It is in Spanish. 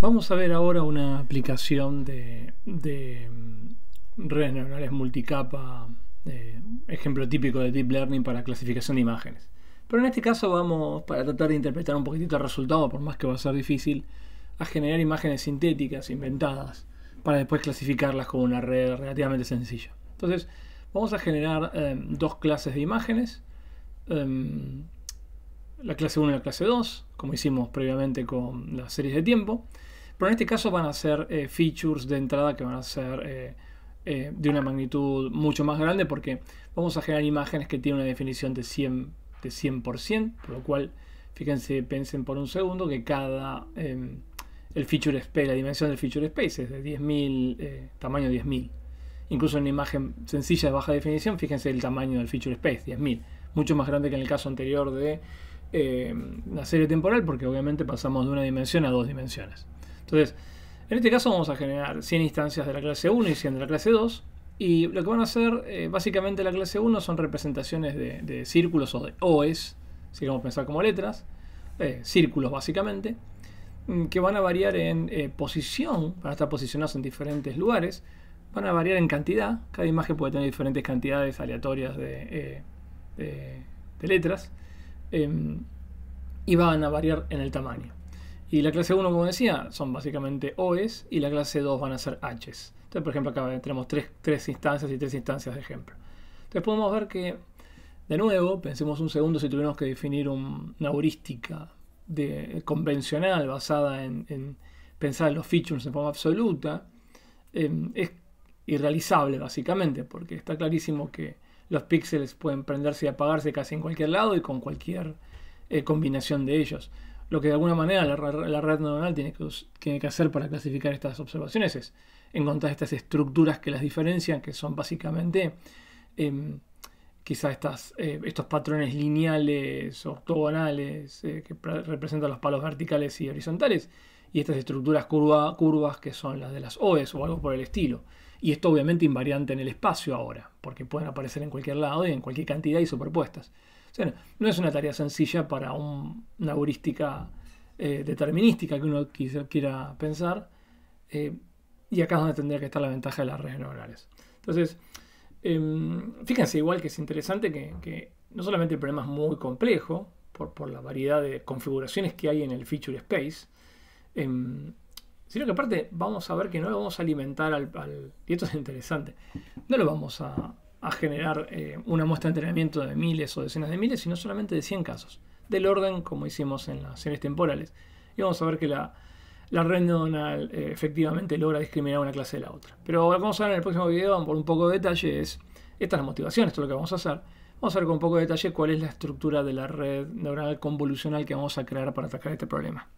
Vamos a ver ahora una aplicación de, mm, redes neuronales multicapa, eh, ejemplo típico de Deep Learning para clasificación de imágenes. Pero en este caso vamos, para tratar de interpretar un poquitito el resultado, por más que va a ser difícil, a generar imágenes sintéticas, inventadas, para después clasificarlas con una red relativamente sencilla. Entonces, vamos a generar em, dos clases de imágenes. Em, la clase 1 y la clase 2, como hicimos previamente con las series de tiempo. Pero en este caso van a ser eh, features de entrada que van a ser eh, eh, de una magnitud mucho más grande porque vamos a generar imágenes que tienen una definición de 100%, de 100% por lo cual, fíjense, piensen por un segundo que cada... Em, el feature space, la dimensión del feature space es de 10.000, tamaño 10.000. Incluso en una imagen sencilla de baja definición, fíjense el tamaño del feature space, 10.000. Mucho más grande que en el caso anterior de eh, una serie temporal porque obviamente pasamos de una dimensión a dos dimensiones. Entonces, en este caso vamos a generar 100 instancias de la clase 1 y 100 de la clase 2. Y lo que van a hacer, eh, básicamente la clase 1 son representaciones de, círculos o de OEs, si queremos pensar como letras, eh, círculos básicamente, mm, que van a variar en eh, posición, van a estar posicionados en diferentes lugares, van a variar en cantidad, cada imagen puede tener diferentes cantidades aleatorias de letras, Em, y van a variar en el tamaño. Y la clase 1, como decía, son básicamente OEs y la clase 2 van a ser Hs. Entonces, por ejemplo, acá tenemos tres, instancias y tres instancias de ejemplo. Entonces podemos ver que, de nuevo, pensemos un segundo si tuviéramos que definir una heurística convencional basada en, pensar en los features en forma absoluta, em, es irrealizable básicamente, porque está clarísimo que los píxeles pueden prenderse y apagarse casi en cualquier lado y con cualquier eh, combinación de ellos. Lo que de alguna manera la, red neuronal tiene que, hacer para clasificar estas observaciones es encontrar estas estructuras que las diferencian, que son básicamente em, quizás eh, estos patrones lineales, ortogonales, eh, que representan los palos verticales y horizontales, y estas estructuras curvas que son las de las OES o algo por el estilo. Y esto obviamente invariante en el espacio ahora, porque pueden aparecer en cualquier lado y en cualquier cantidad y superpuestas. O sea, no, es una tarea sencilla para una heurística eh, determinística que uno quiera pensar. Eh, y acá es donde tendría que estar la ventaja de las redes neuronales. Entonces, em, fíjense igual que es interesante que, no solamente el problema es muy complejo, por la variedad de configuraciones que hay en el feature space, Em, sino que aparte vamos a ver que no lo vamos a alimentar al... y esto es interesante. No lo vamos a, generar eh, una muestra de entrenamiento de miles o decenas de miles, sino solamente de 100 casos. Del orden como hicimos en las series temporales. Y vamos a ver que la, la red neuronal eh, efectivamente logra discriminar una clase de la otra. Pero lo que vamos a ver en el próximo video, por un poco de detalle, es esta es la motivación, esto es lo que vamos a hacer. Vamos a ver con un poco de detalle cuál es la estructura de la red neuronal convolucional que vamos a crear para atacar este problema.